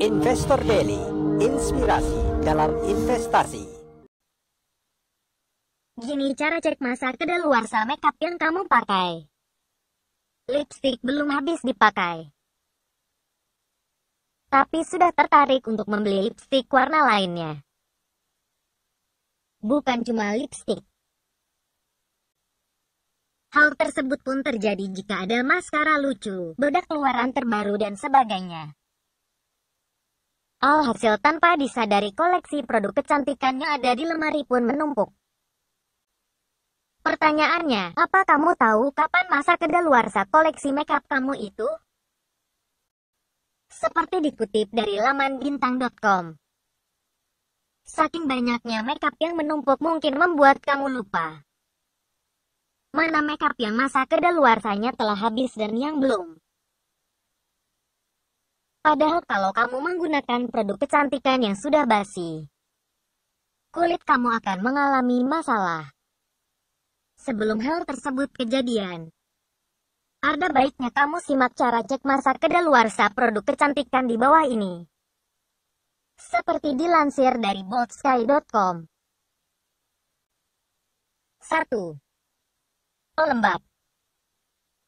Investor Daily, inspirasi dalam investasi. Gini cara cek masa kedaluarsa makeup yang kamu pakai. Lipstick belum habis dipakai. Tapi sudah tertarik untuk membeli lipstick warna lainnya. Bukan cuma lipstick. Hal tersebut pun terjadi jika ada maskara lucu, bedak keluaran terbaru dan sebagainya. Alhasil tanpa disadari koleksi produk kecantikannya ada di lemari pun menumpuk. Pertanyaannya, apa kamu tahu kapan masa kedaluarsa koleksi makeup kamu itu? Seperti dikutip dari laman bintang.com. Saking banyaknya makeup yang menumpuk mungkin membuat kamu lupa. Mana makeup yang masa kedaluarsanya telah habis dan yang belum. Padahal kalau kamu menggunakan produk kecantikan yang sudah basi, kulit kamu akan mengalami masalah. Sebelum hal tersebut kejadian, ada baiknya kamu simak cara cek masa kedaluarsa produk kecantikan di bawah ini. Seperti dilansir dari boldsky.com. 1. Pelembab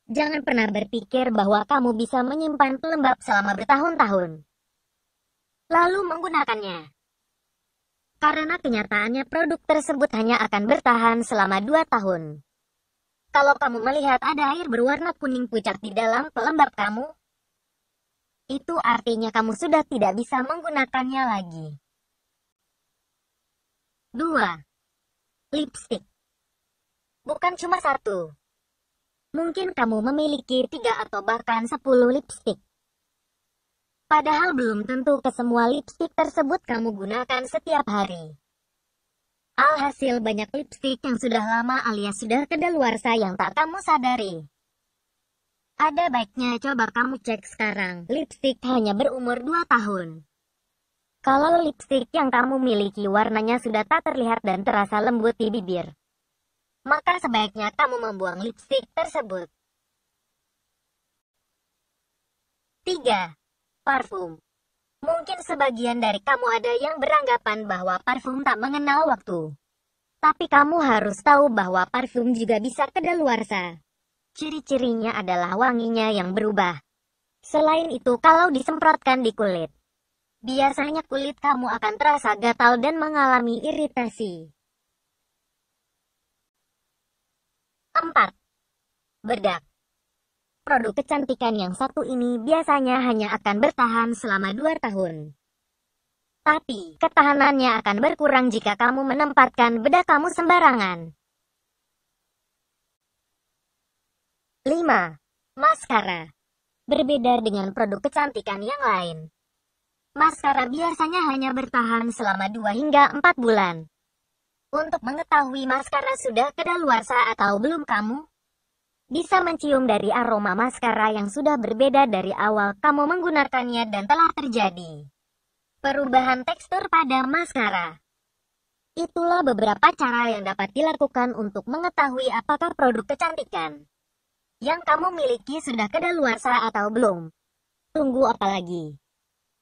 Jangan pernah berpikir bahwa kamu bisa menyimpan pelembab selama bertahun-tahun. Lalu menggunakannya. Karena kenyataannya produk tersebut hanya akan bertahan selama 2 tahun. Kalau kamu melihat ada air berwarna kuning pucat di dalam pelembab kamu, itu artinya kamu sudah tidak bisa menggunakannya lagi. 2. Lipstick Bukan cuma satu, mungkin kamu memiliki tiga atau bahkan sepuluh lipstik. Padahal belum tentu kesemua lipstik tersebut kamu gunakan setiap hari. Alhasil banyak lipstick yang sudah lama alias sudah kedaluarsa yang tak kamu sadari. Ada baiknya coba kamu cek sekarang, Lipstik hanya berumur 2 tahun. Kalau lipstick yang kamu miliki warnanya sudah tak terlihat dan terasa lembut di bibir, maka sebaiknya kamu membuang lipstik tersebut. 3. Parfum Mungkin sebagian dari kamu ada yang beranggapan bahwa parfum tak mengenal waktu. Tapi kamu harus tahu bahwa parfum juga bisa kedaluarsa. Ciri-cirinya adalah wanginya yang berubah. Selain itu, kalau disemprotkan di kulit, biasanya kulit kamu akan terasa gatal dan mengalami iritasi. 4. Bedak Produk kecantikan yang satu ini biasanya hanya akan bertahan selama 2 tahun. Tapi, ketahanannya akan berkurang jika kamu menempatkan bedak kamu sembarangan. 5. Maskara Berbeda dengan produk kecantikan yang lain. Maskara biasanya hanya bertahan selama 2 hingga 4 bulan. Untuk mengetahui maskara sudah kedaluarsa atau belum kamu, bisa mencium dari aroma maskara yang sudah berbeda dari awal kamu menggunakannya dan telah terjadi. Perubahan tekstur pada maskara. Itulah beberapa cara yang dapat dilakukan untuk mengetahui apakah produk kecantikan yang kamu miliki sudah kedaluarsa atau belum. Tunggu apa lagi?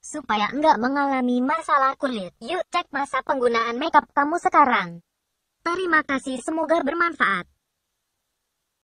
supaya enggak mengalami masalah kulit. Yuk cek masa penggunaan makeup kamu sekarang. Terima kasih, semoga bermanfaat.